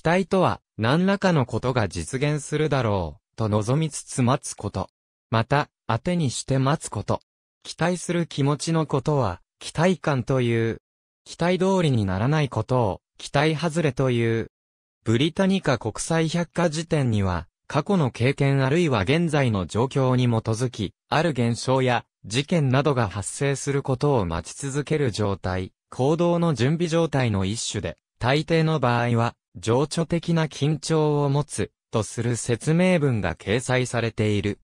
期待とは、何らかのことが実現するだろう、と望みつつ待つこと。また、当てにして待つこと。期待する気持ちのことは、期待感という。期待通りにならないことを、期待外れという。ブリタニカ国際百科事典には、過去の経験あるいは現在の状況に基づき、ある現象や事件などが発生することを待ち続ける状態、行動の準備状態の一種で、大抵の場合は、情緒的な緊張を持つ、とする説明文が掲載されている。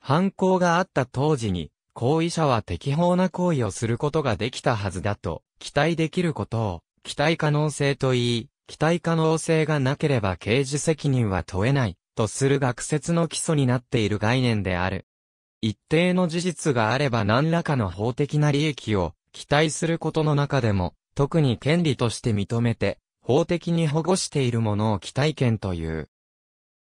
犯行があった当時に、行為者は適法な行為をすることができたはずだと、期待できることを、期待可能性と言い、期待可能性がなければ刑事責任は問えない、とする学説の基礎になっている概念である。一定の事実があれば何らかの法的な利益を期待することの中でも、特に権利として認めて、法的に保護しているものを期待権という。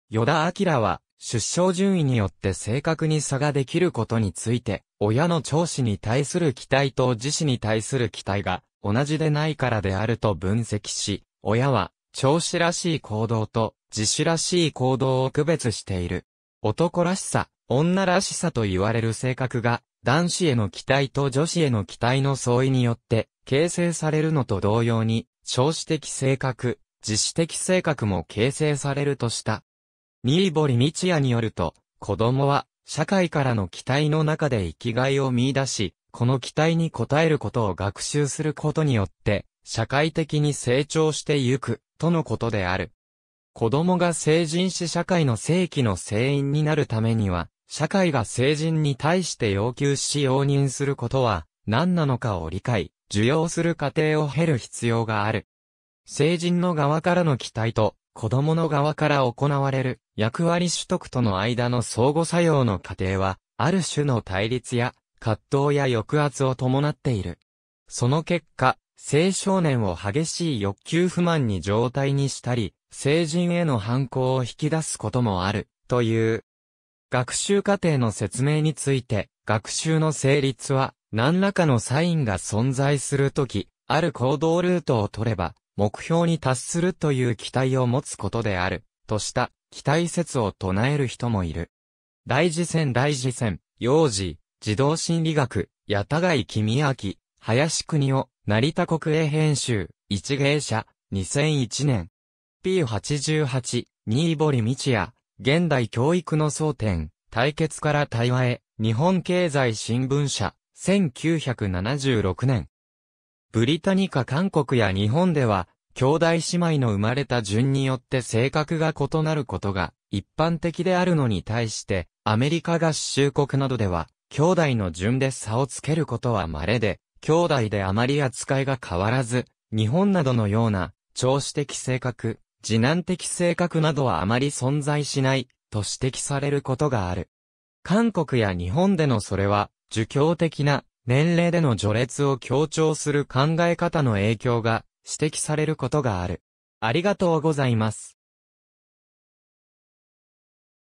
与田明は、出生順位によって正確に差ができることについて、親の長子に対する期待と自子に対する期待が同じでないからであると分析し、親は長子らしい行動と自主らしい行動を区別している。男らしさ、女らしさと言われる性格が、男子への期待と女子への期待の相違によって形成されるのと同様に、少子的性格、自主的性格も形成されるとした。新堀道也によると、子供は、社会からの期待の中で生きがいを見出し、この期待に応えることを学習することによって、社会的に成長してゆく、とのことである。子供が成人し社会の正規の成員になるためには、社会が成人に対して要求し容認することは、何なのかを理解、受容する過程を経る必要がある。成人の側からの期待と、子供の側から行われる役割取得との間の相互作用の過程は、ある種の対立や葛藤や抑圧を伴っている。その結果、青少年を激しい欲求不満に状態にしたり、成人への反抗を引き出すこともある、という。学習過程の説明について、学習の成立は、何らかのサインが存在するとき、ある行動ルートを取れば、目標に達するという期待を持つことである、とした、期待説を唱える人もいる。大事線大事線、幼児、児童心理学、八田貝君明、林国夫、成田国営編集、一芸者、2001年。P88、新堀道也、現代教育の争点、対決から対話へ、日本経済新聞社、1976年。ブリタニカ韓国や日本では、兄弟姉妹の生まれた順によって性格が異なることが一般的であるのに対して、アメリカ合衆国などでは、兄弟の順で差をつけることは稀で、兄弟であまり扱いが変わらず、日本などのような、長子的性格、次男的性格などはあまり存在しない、と指摘されることがある。韓国や日本でのそれは、儒教的な年齢での序列を強調する考え方の影響が指摘されることがある。ありがとうございます。